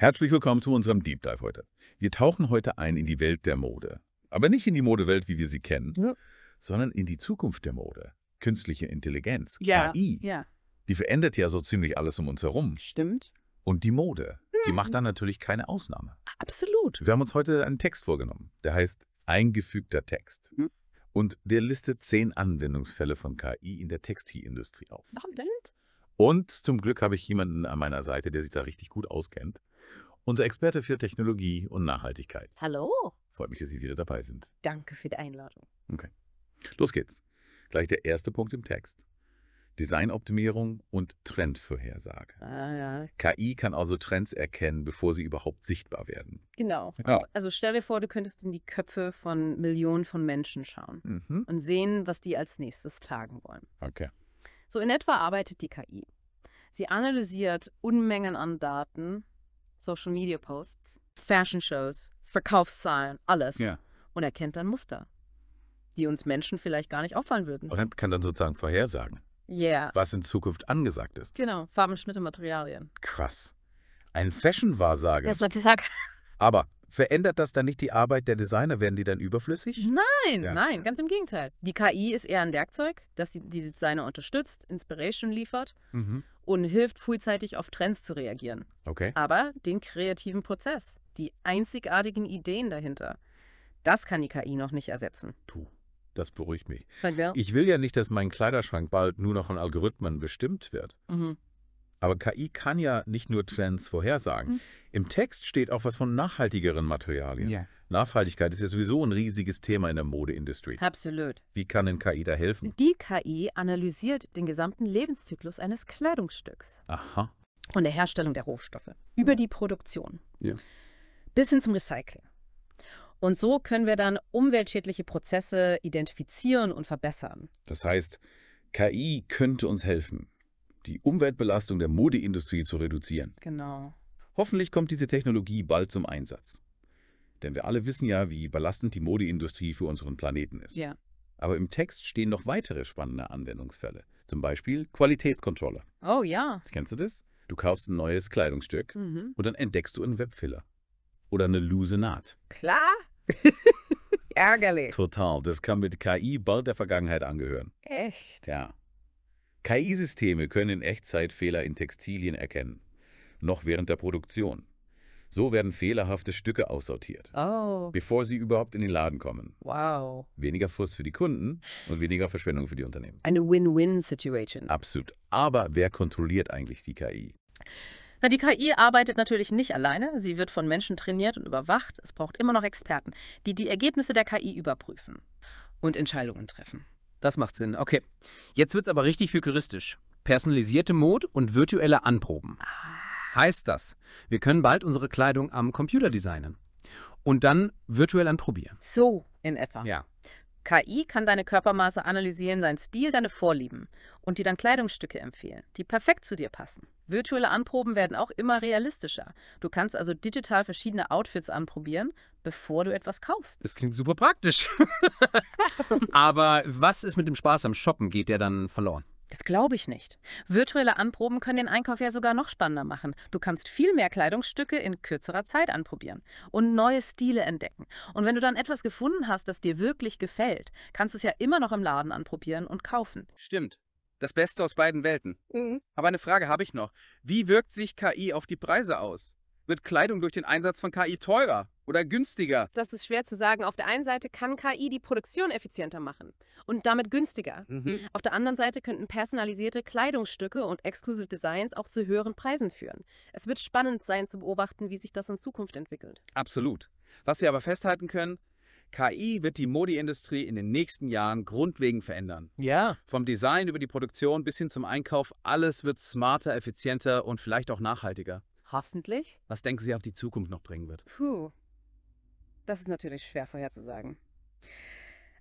Herzlich willkommen zu unserem Deep Dive heute. Wir tauchen heute ein in die Welt der Mode. Aber nicht in die Modewelt, wie wir sie kennen, ja. sondern in die Zukunft der Mode. Künstliche Intelligenz, ja. KI. Ja. Die verändert ja so ziemlich alles um uns herum. Stimmt. Und die Mode, hm. die macht mhm. da natürlich keine Ausnahme. Absolut. Wir haben uns heute einen Text vorgenommen. Der heißt Eingefügter Text. Hm. Und der listet zehn Anwendungsfälle von KI in der Textilindustrie auf. Warum denn? Und zum Glück habe ich jemanden an meiner Seite, der sich da richtig gut auskennt. Unser Experte für Technologie und Nachhaltigkeit. Hallo. Freut mich, dass Sie wieder dabei sind. Danke für die Einladung. Okay. Los geht's. Gleich der erste Punkt im Text. Designoptimierung und Trendvorhersage. Ah, ja. KI kann also Trends erkennen, bevor sie überhaupt sichtbar werden. Genau. Ja. Also stell dir vor, du könntest in die Köpfe von Millionen von Menschen schauen mhm. und sehen, was die als nächstes tragen wollen. Okay. So in etwa arbeitet die KI. Sie analysiert Unmengen an Daten, Social Media Posts, Fashion Shows, Verkaufszahlen, alles. Ja. Und erkennt dann Muster, die uns Menschen vielleicht gar nicht auffallen würden. Und kann dann sozusagen vorhersagen, yeah. was in Zukunft angesagt ist. Genau, Farben, Schnitte, Materialien. Krass. Ein Fashion-Wahrsager. Das wollte ich sagen. Aber verändert das dann nicht die Arbeit der Designer? Werden die dann überflüssig? Nein, ja. nein, ganz im Gegenteil. Die KI ist eher ein Werkzeug, das die Designer unterstützt, Inspiration liefert. Mhm und hilft frühzeitig auf Trends zu reagieren. Okay. Aber den kreativen Prozess, die einzigartigen Ideen dahinter, das kann die KI noch nicht ersetzen. Puh. Das beruhigt mich. Ich will ja nicht, dass mein Kleiderschrank bald nur noch von Algorithmen bestimmt wird. Mhm. Aber KI kann ja nicht nur Trends vorhersagen. Mhm. Im Text steht auch was von nachhaltigeren Materialien. Yeah. Nachhaltigkeit ist ja sowieso ein riesiges Thema in der Modeindustrie. Absolut. Wie kann denn KI da helfen? Die KI analysiert den gesamten Lebenszyklus eines Kleidungsstücks. Aha. Von der Herstellung der Rohstoffe über die Produktion. Ja. Bis hin zum Recycling. Und so können wir dann umweltschädliche Prozesse identifizieren und verbessern. Das heißt, KI könnte uns helfen, die Umweltbelastung der Modeindustrie zu reduzieren. Genau. Hoffentlich kommt diese Technologie bald zum Einsatz. Denn wir alle wissen ja, wie belastend die Modeindustrie für unseren Planeten ist. Ja. Aber im Text stehen noch weitere spannende Anwendungsfälle. Zum Beispiel Qualitätskontrolle. Oh ja. Kennst du das? Du kaufst ein neues Kleidungsstück mhm. und dann entdeckst du einen Webfiller. Oder eine lose Naht. Klar. Ärgerlich. Total. Das kann mit KI bald der Vergangenheit angehören. Echt? Ja. KI-Systeme können in Echtzeit Fehler in Textilien erkennen. Noch während der Produktion. So werden fehlerhafte Stücke aussortiert, oh. bevor sie überhaupt in den Laden kommen. Wow. Weniger Frust für die Kunden und weniger Verschwendung für die Unternehmen. Eine Win-Win-Situation. Absolut. Aber wer kontrolliert eigentlich die KI? Na, die KI arbeitet natürlich nicht alleine. Sie wird von Menschen trainiert und überwacht. Es braucht immer noch Experten, die die Ergebnisse der KI überprüfen und Entscheidungen treffen. Das macht Sinn. Okay. Jetzt wird es aber richtig futuristisch. Personalisierte Mode und virtuelle Anproben. Ah heißt das, wir können bald unsere Kleidung am Computer designen und dann virtuell anprobieren. So in etwa. Ja. KI kann deine Körpermaße analysieren, deinen Stil, deine Vorlieben und dir dann Kleidungsstücke empfehlen, die perfekt zu dir passen. Virtuelle Anproben werden auch immer realistischer. Du kannst also digital verschiedene Outfits anprobieren, bevor du etwas kaufst. Das klingt super praktisch. Aber was ist mit dem Spaß am Shoppen? Geht der dann verloren? Das glaube ich nicht. Virtuelle Anproben können den Einkauf ja sogar noch spannender machen. Du kannst viel mehr Kleidungsstücke in kürzerer Zeit anprobieren und neue Stile entdecken. Und wenn du dann etwas gefunden hast, das dir wirklich gefällt, kannst du es ja immer noch im Laden anprobieren und kaufen. Stimmt. Das Beste aus beiden Welten. Mhm. Aber eine Frage habe ich noch. Wie wirkt sich KI auf die Preise aus? wird Kleidung durch den Einsatz von KI teurer oder günstiger? Das ist schwer zu sagen. Auf der einen Seite kann KI die Produktion effizienter machen und damit günstiger. Mhm. Hm. Auf der anderen Seite könnten personalisierte Kleidungsstücke und Exclusive Designs auch zu höheren Preisen führen. Es wird spannend sein zu beobachten, wie sich das in Zukunft entwickelt. Absolut. Was wir aber festhalten können, KI wird die Modi-Industrie in den nächsten Jahren grundlegend verändern. Ja. Vom Design über die Produktion bis hin zum Einkauf, alles wird smarter, effizienter und vielleicht auch nachhaltiger. Hoffentlich. Was denken Sie, ob die Zukunft noch bringen wird? Puh, das ist natürlich schwer vorherzusagen.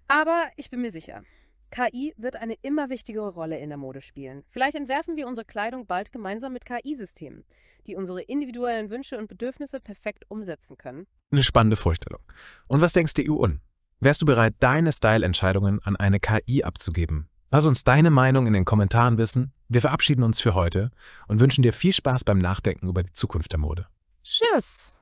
Aber ich bin mir sicher, KI wird eine immer wichtigere Rolle in der Mode spielen. Vielleicht entwerfen wir unsere Kleidung bald gemeinsam mit KI-Systemen, die unsere individuellen Wünsche und Bedürfnisse perfekt umsetzen können. Eine spannende Vorstellung. Und was denkst du e un? Wärst du bereit, deine Style-Entscheidungen an eine KI abzugeben? Lass uns deine Meinung in den Kommentaren wissen wir verabschieden uns für heute und wünschen dir viel Spaß beim Nachdenken über die Zukunft der Mode. Tschüss!